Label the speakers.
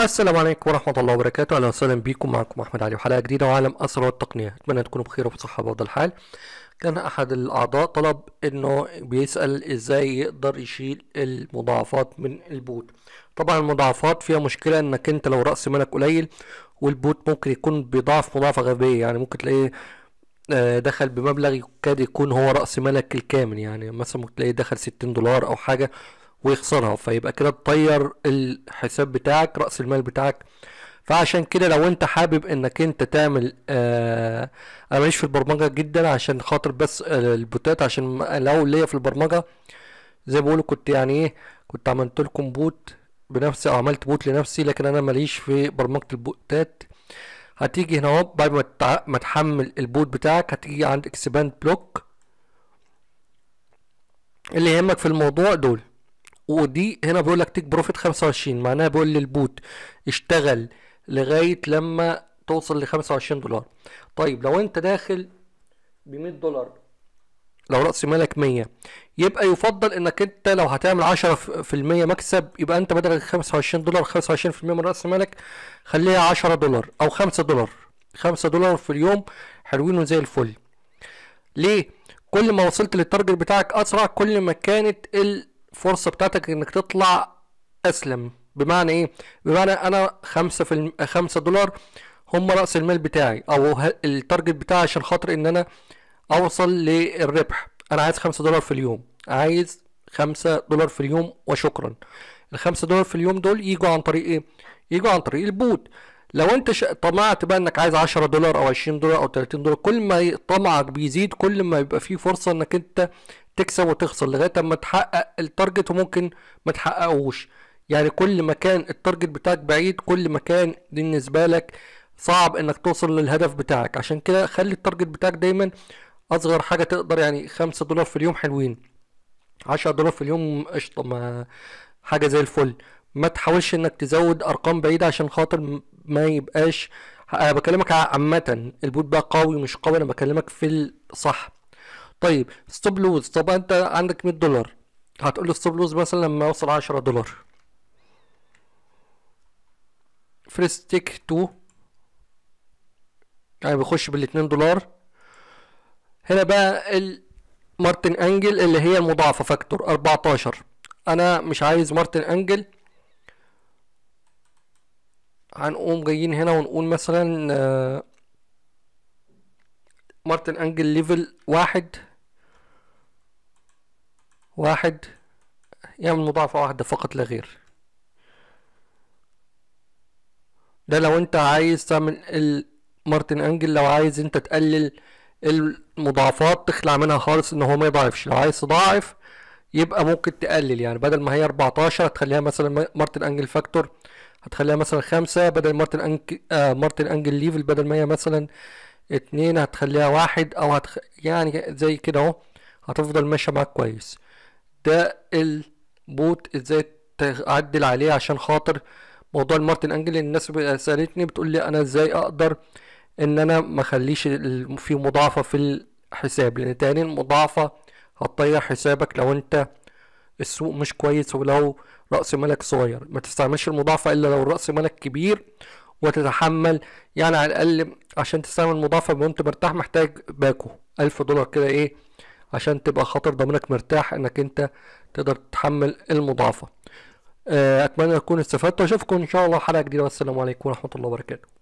Speaker 1: السلام عليكم ورحمة الله وبركاته أهلا وسهلا بيكم معكم أحمد علي وحلقة جديدة وعالم أسرة والتقنية أتمنى تكونوا بخير وبصحة وبأفضل الحال كان أحد الأعضاء طلب إنه بيسأل إزاي يقدر يشيل المضاعفات من البوت طبعا المضاعفات فيها مشكلة إنك أنت لو رأس مالك قليل والبوت ممكن يكون بيضاعف مضاعفة غبية يعني ممكن تلاقيه آه، دخل بمبلغ يكاد يكون هو رأس مالك الكامل يعني مثلا ممكن تلاقيه دخل ستين دولار أو حاجة ويخسرها فيبقى كده تطير الحساب بتاعك راس المال بتاعك فعشان كده لو انت حابب انك انت تعمل آه انا ماليش في البرمجه جدا عشان خاطر بس آه، البوتات عشان لو ليا في البرمجه زي ما كنت يعني ايه كنت عملت لكم بوت بنفسي او عملت بوت لنفسي لكن انا ماليش في برمجه البوتات هتيجي هنا اهو بعد ما تحمل البوت بتاعك هتيجي عند اكسباند بلوك اللي يهمك في الموضوع دول ودي هنا بيقول لك تيك بروفيت 25 معناها بيقول للبوت اشتغل لغايه لما توصل ل 25 دولار طيب لو انت داخل ب 100 دولار لو راس مالك 100 يبقى يفضل انك انت لو هتعمل 10% مكسب يبقى انت بدل 25 دولار 25% من راس مالك خليها 10 دولار او 5 دولار 5 دولار في اليوم حلوين وزي الفل ليه كل ما وصلت للتارجت بتاعك اسرع كل ما كانت ال الفرصه بتاعتك انك تطلع اسلم بمعنى ايه بمعنى انا خمسة في الم... خمسة دولار هم راس المال بتاعي او التارجت بتاعي عشان خاطر ان انا اوصل للربح انا عايز خمسة دولار في اليوم عايز خمسة دولار في اليوم وشكرا الخمسة دولار في اليوم دول يجوا عن طريق ايه يجوا عن طريق البوت لو انت ش... طمعت بقى انك عايز 10 دولار او 20 دولار او 30 دولار كل ما طمعك بيزيد كل ما يبقى فيه فرصه انك انت تكسب وتخسر لغايه اما تحقق التارجت وممكن ما تحققوش يعني كل ما كان التارجت بتاعك بعيد كل ما كان بالنسبه لك صعب انك توصل للهدف بتاعك عشان كده خلي التارجت بتاعك دايما اصغر حاجه تقدر يعني 5 دولار في اليوم حلوين 10 دولار في اليوم قشطه ما حاجه زي الفل ما تحاولش انك تزود ارقام بعيده عشان خاطر ما يبقاش انا بكلمك عامة البوت بقى قوي مش قوي انا بكلمك في الصح طيب ستوب لوز طب انت عندك 100 دولار هتقول لي ستوب لوز مثلا لما يوصل 10 دولار فريست تيك تو يعني بيخش 2 دولار هنا بقى المارتن انجل اللي هي المضاعفة فاكتور 14 انا مش عايز مارتن انجل هنقوم جايين هنا ونقول مثلا آه، مارتن انجل ليفل واحد واحد يعمل مضاعفة واحدة فقط لا غير ده لو انت عايز تعمل المارتن انجل لو عايز انت تقلل المضاعفات تخلع منها خالص ان هو ما يضاعفش لو عايز تضاعف يبقى ممكن تقلل يعني بدل ما هي 14 تخليها مثلا مارتن انجل فاكتور هتخليها مثلا خمسة بدل مارتن أنج... آه مارتن أنجل ليفل بدل ما هي مثلا اتنين هتخليها واحد أو هتخ... يعني زي كده أهو هتفضل ماشية معاك كويس ده البوت ازاي تعدل عليه عشان خاطر موضوع المارتن أنجل الناس سألتني بتقول لي أنا ازاي أقدر إن أنا ما أخليش في مضاعفة في الحساب لأن تاني المضاعفة هتطير حسابك لو أنت السوق مش كويس ولو راس مالك صغير ما تستعملش المضاعفه الا لو راس مالك كبير وتتحمل يعني على الاقل عشان تستعمل المضاعفه وانت مرتاح محتاج باكو ألف دولار كده ايه عشان تبقى خاطر ضميرك مرتاح انك انت تقدر تتحمل المضاعفه آه، اتمنى اكون استفدت واشوفكم ان شاء الله حلقه جديده والسلام عليكم ورحمه الله وبركاته